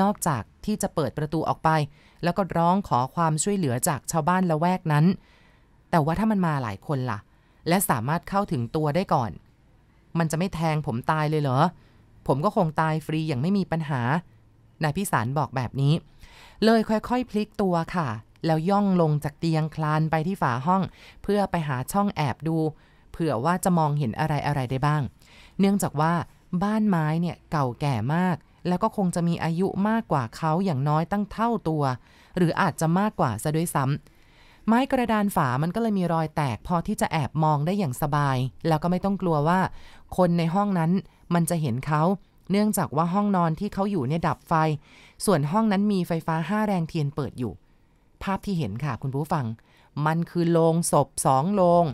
นอกจากที่จะเปิดประตูออกไป แล้วก็ร้องขอความช่วยเหลือจากชาวบ้านละแวกนั้น แต่ว่าถ้ามันมาหลายคนละ่ะ และสามารถเข้าถึงตัวได้ก่อน มันจะไม่แทงผมตายเลยเหรอ ผมก็คงตายฟรีอย่างไม่มีปัญหา นายพิสารบอกแบบนี้ เลยค่อยๆพลิกตัวค่ะ แล้วย่องลงจากเตียงคลานไปที่ฝาห้อง เพื่อไปหาช่องแอบดู เผื่อว่าจะมองเห็นอะไรอะไรได้บ้าง เนื่องจากว่าบ้านไม้เนี่ยเก่าแก่มาก แล้วก็คงจะมีอายุมากกว่าเขาอย่างน้อยตั้งเท่าตัว หรืออาจจะมากกว่าซะด้วยซ้ำไม้กระดานฝา มันก็เลยมีรอยแตกพอที่จะแอบมองได้อย่างสบาย แล้วก็ไม่ต้องกลัวว่า คนในห้องนั้นมันจะเห็นเขา เนื่องจากว่าห้องนอนที่เขาอยู่ เนี่ยดับไฟ ส่วนห้องนั้นมีไฟฟ้าห้าแรงเทียนเปิดอยู่ ภาพที่เห็นค่ะคุณผู้ฟังมันคือโลงศพสองโลง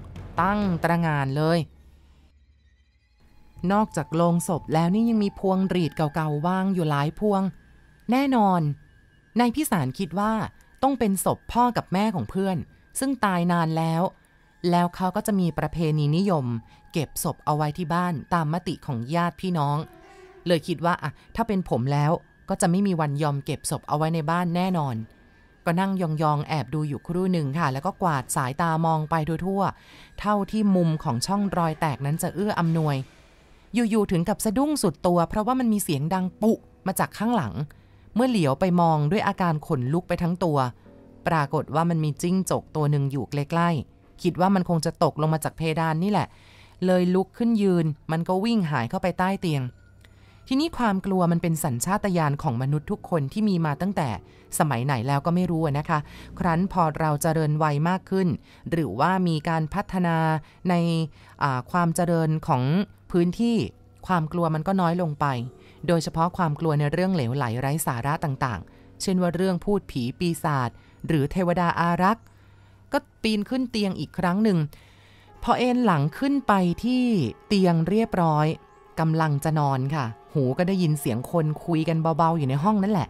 ตั้งตระงานเลยนอกจากโลงศพแล้วนี่ยังมีพวงรีดเก่า ๆวางอยู่หลายพวง แน่นอนนายพิสารคิดว่าต้องเป็นศพพ่อกับแม่ของเพื่อน ซึ่งตายนานแล้ว แล้วเขาก็จะมีประเพณีนิยม เก็บศพเอาไว้ที่บ้านตามมติของญาติพี่น้อง เลยคิดว่าอะถ้าเป็นผมแล้วก็จะไม่มีวันยอมเก็บศพเอาไว้ในบ้านแน่นอน ก็นั่งยองๆแอบดูอยู่ครู่หนึ่งค่ะ แล้วก็กวาดสายตามองไปทั่ว ๆ เท่าที่มุมของช่องรอยแตกนั้นจะเอื้ออำนวยอยู่ๆ ถึงกับสะดุ้งสุดตัว เพราะว่ามันมีเสียงดังปุมาจากข้างหลัง เมื่อเหลียวไปมองด้วยอาการขนลุกไปทั้งตัว ปรากฏว่ามันมีจิ้งจกตัวหนึ่งอยู่ใกล้ๆ คิดว่ามันคงจะตกลงมาจากเพดานนี่แหละ เลยลุกขึ้นยืน มันก็วิ่งหายเข้าไปใต้เตียง ทีนี้ความกลัวมันเป็นสัญชาตญาณของมนุษย์ทุกคนที่มีมาตั้งแต่สมัยไหนแล้วก็ไม่รู้นะคะ ครั้นพอเราจเจริญวัยมากขึ้น หรือว่ามีการพัฒนาในความเจริญของพื้นที่ความกลัวมันก็น้อยลงไป โดยเฉพาะความกลัวในเรื่องเหลวไหลไร้สาระต่างๆ เช่นว่าเรื่องพูดผีปีศาจหรือเทวดาอารักษ์ ก็ปีนขึ้นเตียงอีกครั้งหนึ่ง พอเอ็นหลังขึ้นไปที่เตียงเรียบร้อยกำลังจะนอนค่ะ หูก็ได้ยินเสียงคนคุยกันเบา ๆ อยู่ในห้องนั่นแหละ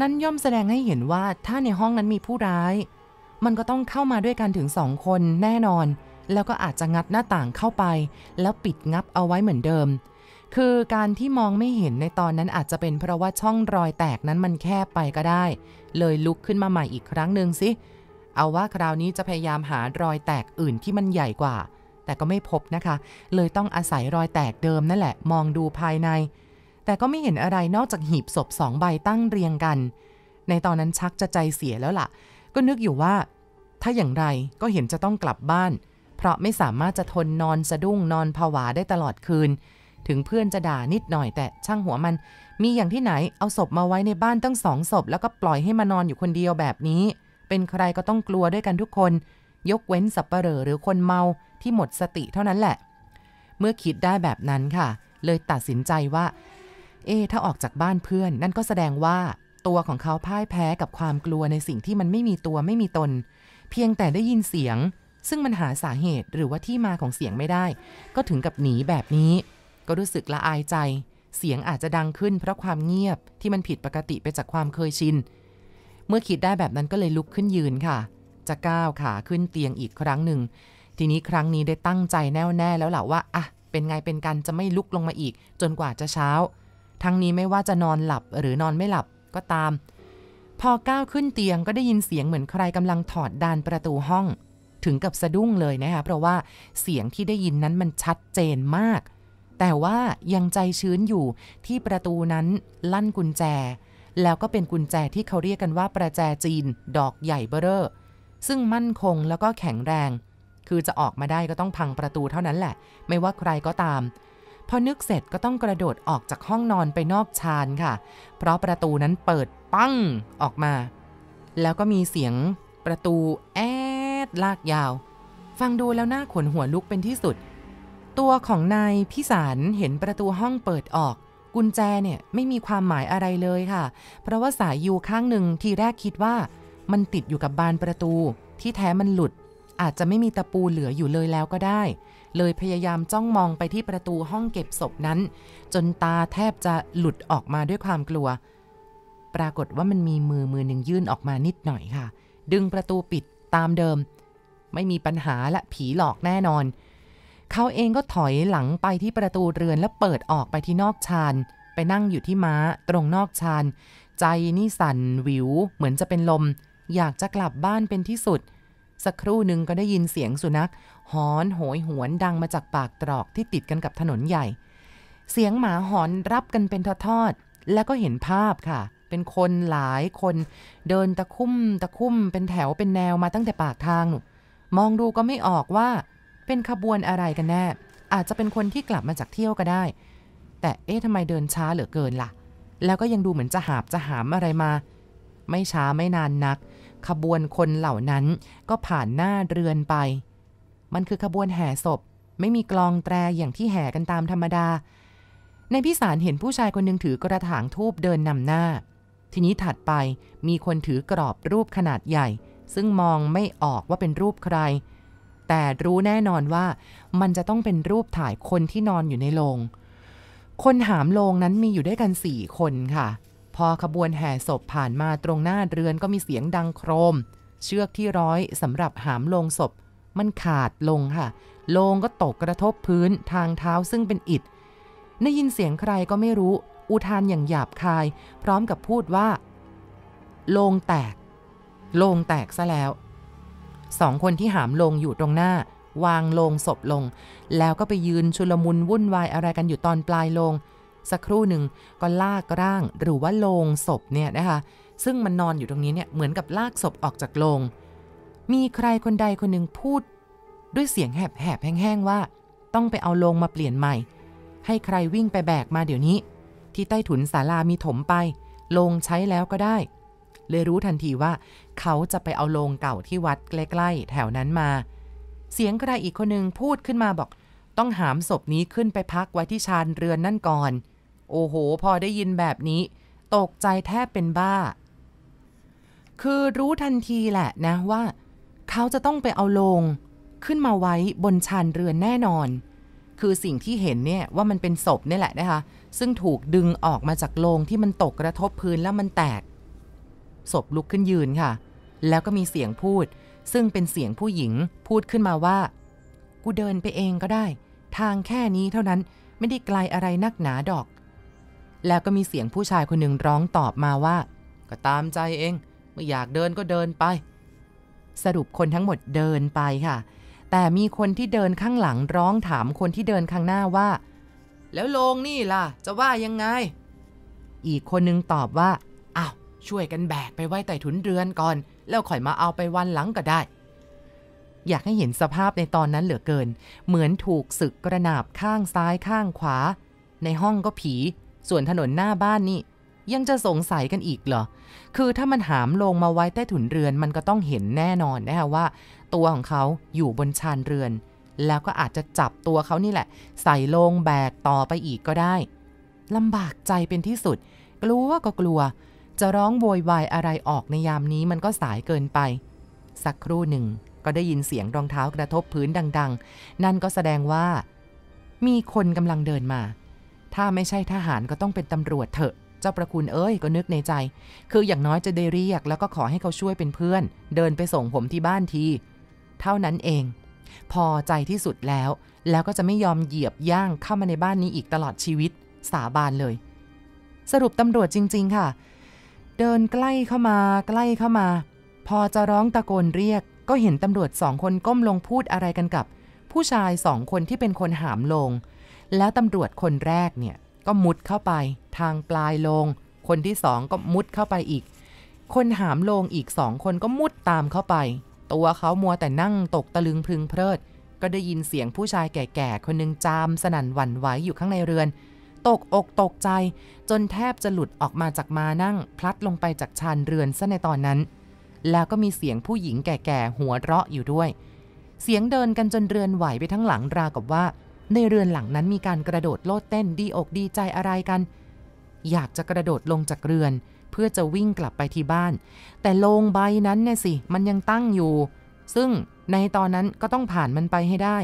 นั่นย่อมแสดงให้เห็นว่าถ้าในห้องนั้นมีผู้ร้าย มันก็ต้องเข้ามาด้วยกันถึงสองคนแน่นอนแล้วก็อาจจะงัดหน้าต่างเข้าไป แล้วปิดงับเอาไว้เหมือนเดิม คือการที่มองไม่เห็นในตอนนั้นอาจจะเป็นเพราะว่า ช่องรอยแตกนั้นมันแคบไปก็ได้ เลยลุกขึ้นมาใหม่อีกครั้งหนึ่งสิ เอาว่าคราวนี้จะพยายามหารอยแตกอื่นที่มันใหญ่กว่า แต่ก็ไม่พบนะคะ เลยต้องอาศัยรอยแตกเดิม นั่นแหละมองดูภายใน แต่ก็ไม่เห็นอะไรนอกจากหีบศพสองใบตั้งเรียงกัน ในตอนนั้นชักจะใจเสียแล้วละ่ะ ก็นึกอยู่ว่าถ้าอย่างไรก็เห็นจะต้องกลับบ้านเพราะไม่สามารถจะทนนอนสะดุ้งนอนผวาได้ตลอดคืน ถึงเพื่อนจะด่านิดหน่อยแต่ช่างหัวมัน มีอย่างที่ไหนเอาศพมาไว้ในบ้านตั้งสองศพแล้วก็ปล่อยให้มานอนอยู่คนเดียวแบบนี้ เป็นใครก็ต้องกลัวด้วยกันทุกคน ยกเว้นสับปะเลอหรือคนเมาที่หมดสติเท่านั้นแหละ เมื่อคิดได้แบบนั้นค่ะ เลยตัดสินใจว่าเอถ้าออกจากบ้านเพื่อน นั่นก็แสดงว่า ตัวของเขาพ่ายแพ้กับความกลัวในสิ่งที่มันไม่มีตัวไม่มีตน เพียงแต่ได้ยินเสียงซึ่งมันหาสาเหตุหรือว่าที่มาของเสียงไม่ได้ ก็ถึงกับหนีแบบนี้ ก็รู้สึกละอายใจ เสียงอาจจะดังขึ้นเพราะความเงียบที่มันผิดปกติไปจากความเคยชิน เมื่อคิดได้แบบนั้นก็เลยลุกขึ้นยืนค่ะ จะก้าวขาขึ้นเตียงอีกครั้งหนึ่ง ทีนี้ครั้งนี้ได้ตั้งใจแน่วแน่แล้วแหละว่า อ่ะ เป็นไงเป็นกันจะไม่ลุกลงมาอีก จนกว่าจะเช้า ทั้งนี้ไม่ว่าจะนอนหลับ หรือนอนไม่หลับก็ตาม พอก้าวขึ้นเตียงก็ได้ยินเสียงเหมือนใครกำลังถอดดานประตูห้องถึงกับสะดุ้งเลยนะคะ เพราะว่าเสียงที่ได้ยินนั้นมันชัดเจนมาก แต่ว่ายังใจชื้นอยู่ที่ประตูนั้นลั่นกุญแจ แล้วก็เป็นกุญแจที่เขาเรียกกันว่าประแจจีนดอกใหญ่เบ้อเรอซึ่งมั่นคงแล้วก็แข็งแรง คือจะออกมาได้ก็ต้องพังประตูเท่านั้นแหละ ไม่ว่าใครก็ตาม พอนึกเสร็จก็ต้องกระโดดออกจากห้องนอนไปนอกชานค่ะ เพราะประตูนั้นเปิดปั้งออกมา แล้วก็มีเสียงประตูแอดลากยาว ฟังดูแล้วหน้าขนหัวลุกเป็นที่สุด ตัวของนายพิสารเห็นประตูห้องเปิดออก กุญแจเนี่ยไม่มีความหมายอะไรเลยค่ะ เพราะว่าสายยูข้างหนึ่งทีแรกคิดว่า มันติดอยู่กับบานประตู ที่แท้มันหลุด อาจจะไม่มีตะปูเหลืออยู่เลยแล้วก็ได้ เลยพยายามจ้องมองไปที่ประตูห้องเก็บศพนั้น จนตาแทบจะหลุดออกมาด้วยความกลัว ปรากฏว่ามันมีมือมือหนึ่งยื่นออกมานิดหน่อยค่ะ ดึงประตูปิดตามเดิมไม่มีปัญหาและผีหลอกแน่นอน เขาเองก็ถอยหลังไปที่ประตูเรือนแล้วเปิดออกไปที่นอกชานไปนั่งอยู่ที่ม้าตรงนอกชานใจนี่สั่นวิว เหมือนจะเป็นลม อยากจะกลับบ้านเป็นที่สุด สักครู่หนึ่งก็ได้ยินเสียงสุนัขหอนโหยหวนดังมาจากปากตรอก ที่ติดกันกับถนนใหญ่ เสียงหมาหอนรับกันเป็นทอดๆแล้วก็เห็นภาพค่ะ เป็นคนหลายคน เดินตะคุ่มตะคุ่มเป็นแถวเป็นแนวมาตั้งแต่ปากทางหนูมองดูก็ไม่ออกว่าเป็นขบวนอะไรกันแน่ อาจจะเป็นคนที่กลับมาจากเที่ยวก็ได้ แต่เอ๊ะทำไมเดินช้าเหลือเกินละ่ะ แล้วก็ยังดูเหมือนจะหาบจะหามอะไรมา ไม่ช้าไม่นานนัก ขบวนคนเหล่านั้นก็ผ่านหน้าเรือนไป มันคือขบวนแห่ศพ ไม่มีกลองแตรอย่างที่แห่กันตามธรรมดา ในพิสารเห็นผู้ชายคนหนึ่งถือกระถางทูบเดินนำหน้า ทีนี้ถัดไปมีคนถือกรอบรูปขนาดใหญ่ซึ่งมองไม่ออกว่าเป็นรูปใคร แต่รู้แน่นอนว่ามันจะต้องเป็นรูปถ่ายคนที่นอนอยู่ในโรงคนหามโลงนั้นมีอยู่ด้วยกันสี่คนค่ะ พอขบวนแห่ศพผ่านมาตรงหน้าเรือนก็มีเสียงดังโครม เชือกที่ร้อยสำหรับหามโลงศพ มันขาดลงค่ะ โลงก็ตกกระทบพื้นทางเท้าซึ่งเป็นอิฐได้ยินเสียงใครก็ไม่รู้ อุทานอย่างหยาบคาย พร้อมกับพูดว่าโลงแตกโลงแตกซะแล้วสองคนที่หามลงอยู่ตรงหน้า วางลงศพลง แล้วก็ไปยืนชุลมุนวุ่นวายอะไรกันอยู่ตอนปลายลงสักครู่หนึ่งก็ลากร่างหรือว่าโลงศพเนี่ยนะคะซึ่งมันนอนอยู่ตรงนี้เนี่ยเหมือนกับลากศพออกจากโลงมีใครคนใดคนหนึ่งพูด ด้วยเสียงแหบแหบแห้งๆว่า ต้องไปเอาโลงมาเปลี่ยนใหม่ ให้ใครวิ่งไปแบกมาเดี๋ยวนี้ ที่ใต้ถุนศาลามีถมไปโลงใช้แล้วก็ได้เลยรู้ทันทีว่า เขาจะไปเอาโลงเก่าที่วัดใกล้ ๆ แถวนั้นมา เสียงใครอีกคนนึง พูดขึ้นมาบอก ต้องหามศพนี้ขึ้นไปพักไว้ที่ชานเรือนนั่นก่อน โอ้โหพอได้ยินแบบนี้ ตกใจแทบเป็นบ้า คือรู้ทันทีแหละนะว่า เขาจะต้องไปเอาโลงขึ้นมาไว้ บนชานเรือนแน่นอน คือสิ่งที่เห็นเนี่ยว่ามันเป็นศพนี่แหละนะคะ ซึ่งถูกดึงออกมาจากโลงที่มันตกกระทบพื้นแล้วมันแตกศพลุกขึ้นยืนค่ะ แล้วก็มีเสียงพูด ซึ่งเป็นเสียงผู้หญิงพูดขึ้นมาว่า กูเดินไปเองก็ได้ ทางแค่นี้เท่านั้นไม่ได้ไกลอะไรนักหนาดอก แล้วก็มีเสียงผู้ชายคนหนึ่งร้องตอบมาว่า ก็ตามใจเองไม่อยากเดินก็เดินไป สรุปคนทั้งหมดเดินไปค่ะ แต่มีคนที่เดินข้างหลังร้องถามคนที่เดินข้างหน้าว่า แล้วโลงนี่ล่ะ จะว่ายังไง อีกคนนึงตอบว่าช่วยกันแบกไปไว้ใต้ถุนเรือนก่อน แล้วค่อยมาเอาไปวันหลังก็ได้ อยากให้เห็นสภาพในตอนนั้นเหลือเกิน เหมือนถูกศึกกระนาบข้างซ้ายข้างขวา ในห้องก็ผี ส่วนถนนหน้าบ้านนี่ยังจะสงสัยกันอีกเหรอ คือถ้ามันหามลงมาไว้ใต้ถุนเรือนมันก็ต้องเห็นแน่นอนนะคะว่า ตัวของเขาอยู่บนชานเรือน แล้วก็อาจจะจับตัวเขานี่แหละ ใส่ลงแบกต่อไปอีกก็ได้ลำบากใจเป็นที่สุดกลัวก็กลัวจะร้องโวยวายอะไรออกในยามนี้มันก็สายเกินไป สักครู่หนึ่ง ก็ได้ยินเสียงรองเท้ากระทบพื้นดัง ๆ นั่นก็แสดงว่ามีคนกำลังเดินมา ถ้าไม่ใช่ทหารก็ต้องเป็นตำรวจเถอะ เจ้าประคุณเอ้ย ก็นึกในใจ คืออย่างน้อยจะได้เรียก แล้วก็ขอให้เขาช่วยเป็นเพื่อน เดินไปส่งผมที่บ้านที เท่านั้นเอง พอใจที่สุดแล้ว แล้วก็จะไม่ยอมเหยียบย่างเข้ามาในบ้านนี้อีกตลอดชีวิตสาบานเลย สรุปตำรวจจริง ๆ ค่ะเดินใกล้เข้ามาใกล้เข้ามา พอจะร้องตะโกนเรียกก็เห็นตำรวจสองคนก้มลงพูดอะไรกันกับ ผู้ชายสองคนที่เป็นคนหามลง แล้วตำรวจคนแรกเนี่ยก็มุดเข้าไป ทางปลายลง คนที่สองก็มุดเข้าไปอีก คนหามลงอีกสองคนก็มุดตามเข้าไป ตัวเขามัวแต่นั่งตกตะลึงพึงเพลิด ก็ได้ยินเสียงผู้ชายแก่ๆคนหนึ่งจามสนั่นหวั่นไหวอยู่ข้างในเรือนตกอกตกใจจนแทบจะหลุดออกมาจากมานั่ง พลัดลงไปจากชานเรือนซะในตอนนั้น แล้วก็มีเสียงผู้หญิงแก่ๆหัวเราะอยู่ด้วย เสียงเดินกันจนเรือนไหวไปทั้งหลังราวกับว่า ในเรือนหลังนั้นมีการกระโดดโลดเต้นดีอกดีใจอะไรกัน อยากจะกระโดดลงจากเรือน เพื่อจะวิ่งกลับไปที่บ้าน แต่โลงใบนั้นเนี่ยสิมันยังตั้งอยู่ ซึ่งในตอนนั้นก็ต้องผ่านมันไปให้ได้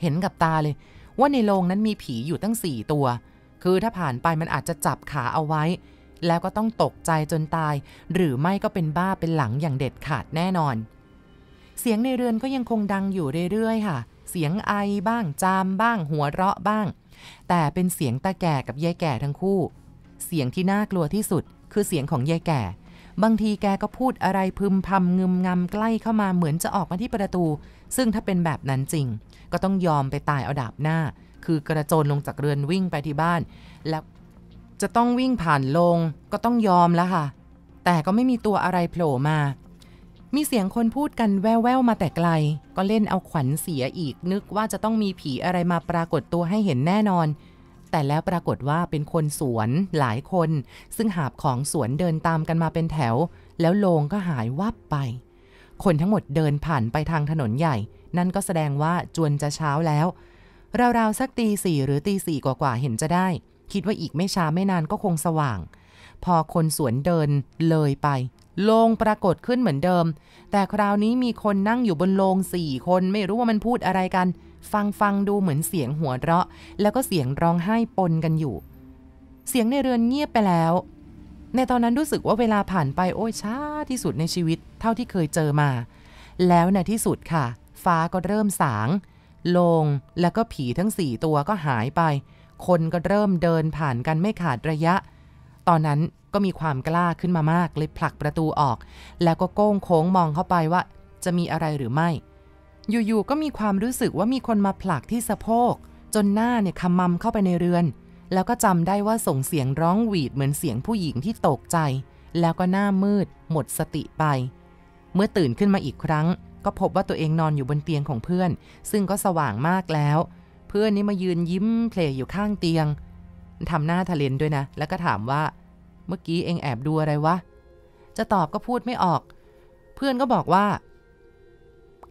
เห็นกับตาเลยว่าในโรงนั้นมีผีอยู่ตั้งสี่ตัว คือถ้าผ่านไปมันอาจจะจับขาเอาไว้ แล้วก็ต้องตกใจจนตาย หรือไม่ก็เป็นบ้าเป็นหลังอย่างเด็ดขาดแน่นอน เสียงในเรือนก็ยังคงดังอยู่เรื่อยๆ ค่ะ เสียงไอ บ้างจามบ้างหัวเราะบ้าง แต่เป็นเสียงตาแก่กับยายแก่ทั้งคู่ เสียงที่น่ากลัวที่สุด คือเสียงของยายแก่ บางทีแกก็พูดอะไรพึมพำงึมงำใกล้เข้ามาเหมือนจะออกมาที่ประตู ซึ่งถ้าเป็นแบบนั้นจริงก็ต้องยอมไปตายเอาดาบหน้า คือกระโจนลงจากเรือนวิ่งไปที่บ้าน แล้วจะต้องวิ่งผ่านลงก็ต้องยอมแล้วค่ะ แต่ก็ไม่มีตัวอะไรโผล่มา มีเสียงคนพูดกันแว่วๆมาแต่ไกล ก็เล่นเอาขวัญเสียอีกนึกว่าจะต้องมีผีอะไรมาปรากฏตัวให้เห็นแน่นอน แต่แล้วปรากฏว่าเป็นคนสวนหลายคน ซึ่งหาบของสวนเดินตามกันมาเป็นแถว แล้วโลงก็หายวับไป คนทั้งหมดเดินผ่านไปทางถนนใหญ่นั่นก็แสดงว่าจวนจะเช้าแล้วราวๆสักตีสี่หรือตีสี่กว่าๆเห็นจะได้ คิดว่าอีกไม่ช้าไม่นานก็คงสว่าง พอคนสวนเดินเลยไปโลงปรากฏขึ้นเหมือนเดิม แต่คราวนี้มีคนนั่งอยู่บนโลงสี่คน ไม่รู้ว่ามันพูดอะไรกัน ฟังฟังดูเหมือนเสียงหัวเราะ แล้วก็เสียงร้องไห้ปนกันอยู่ เสียงในเรือนเงียบไปแล้ว ในตอนนั้นรู้สึกว่าเวลาผ่านไป โอ้ยช้าที่สุดในชีวิต เท่าที่เคยเจอมา แล้วในที่สุดค่ะฟ้าก็เริ่มสาง ลงแล้วก็ผีทั้งสี่ตัวก็หายไป คนก็เริ่มเดินผ่านกันไม่ขาดระยะ ตอนนั้นก็มีความกล้าขึ้นมามาก เลยผลักประตูออก แล้วก็โก้งโค้งมองเข้าไปว่า จะมีอะไรหรือไม่ อยู่ๆก็มีความรู้สึกว่ามีคนมาผลักที่สะโพกจนหน้าเนี่ยขมำเข้าไปในเรือน แล้วก็จำได้ว่าส่งเสียงร้องหวีดเหมือนเสียงผู้หญิงที่ตกใจ แล้วก็หน้ามืด หมดสติไป เมื่อตื่นขึ้นมาอีกครั้งก็พบว่าตัวเองนอนอยู่บนเตียงของเพื่อน ซึ่งก็สว่างมากแล้ว เพื่อนนี่มายืนยิ้มเพลยอยู่ข้างเตียงทำหน้าทะเลนด้วยนะ แล้วก็ถามว่า เมื่อกี้เองแอบดูอะไรวะ จะตอบก็พูดไม่ออก เพื่อนก็บอกว่า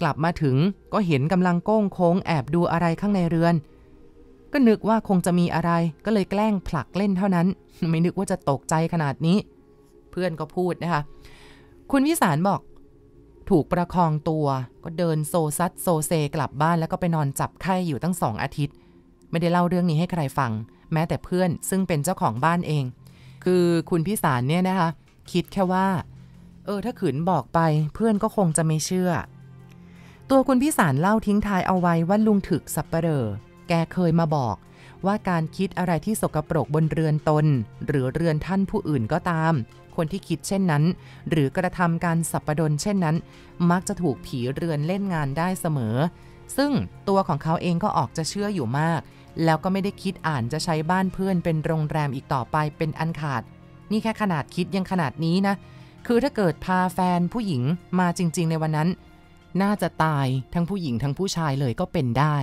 กลับมาถึงก็เห็นกำลังโก้งโค้งแอบดูอะไรข้างในเรือน ก็นึกว่าคงจะมีอะไรก็เลยแกล้งผลักเล่นเท่านั้น ไม่นึกว่าจะตกใจขนาดนี้ เพื่อนก็พูดนะคะคุณวิสารบอกถูกประคองตัวก็เดินโซซัดโซเซกลับบ้านแล้วก็ไปนอนจับไข้อยู่ตั้งสองอาทิตย์ ไม่ได้เล่าเรื่องนี้ให้ใครฟัง แม้แต่เพื่อนซึ่งเป็นเจ้าของบ้านเอง คือคุณพิสารเนี่ยนะคะคิดแค่ว่า เออถ้าขืนบอกไปเพื่อนก็คงจะไม่เชื่อ ตัวคุณพิสารเล่าทิ้งท้ายเอาไว้ว่าลุงถึกสับเปลอแกเคยมาบอกว่าการคิดอะไรที่สกรปรกบนเรือนตน หรือเรือนท่านผู้อื่นก็ตามคนที่คิดเช่นนั้นหรือกระทำการสับประดนเช่นนั้น มักจะถูกผีเรือนเล่นงานได้เสมอ ซึ่งตัวของเขาเองก็ออกจะเชื่ออยู่มาก แล้วก็ไม่ได้คิดอ่านจะใช้บ้านเพื่อนเป็นโรงแรมอีกต่อไปเป็นอันขาด นี่แค่ขนาดคิดยังขนาดนี้นะ คือถ้าเกิดพาแฟนผู้หญิงมาจริงๆ ในวันนั้น น่าจะตายทั้งผู้หญิงทั้งผู้ชายเลยก็เป็นได้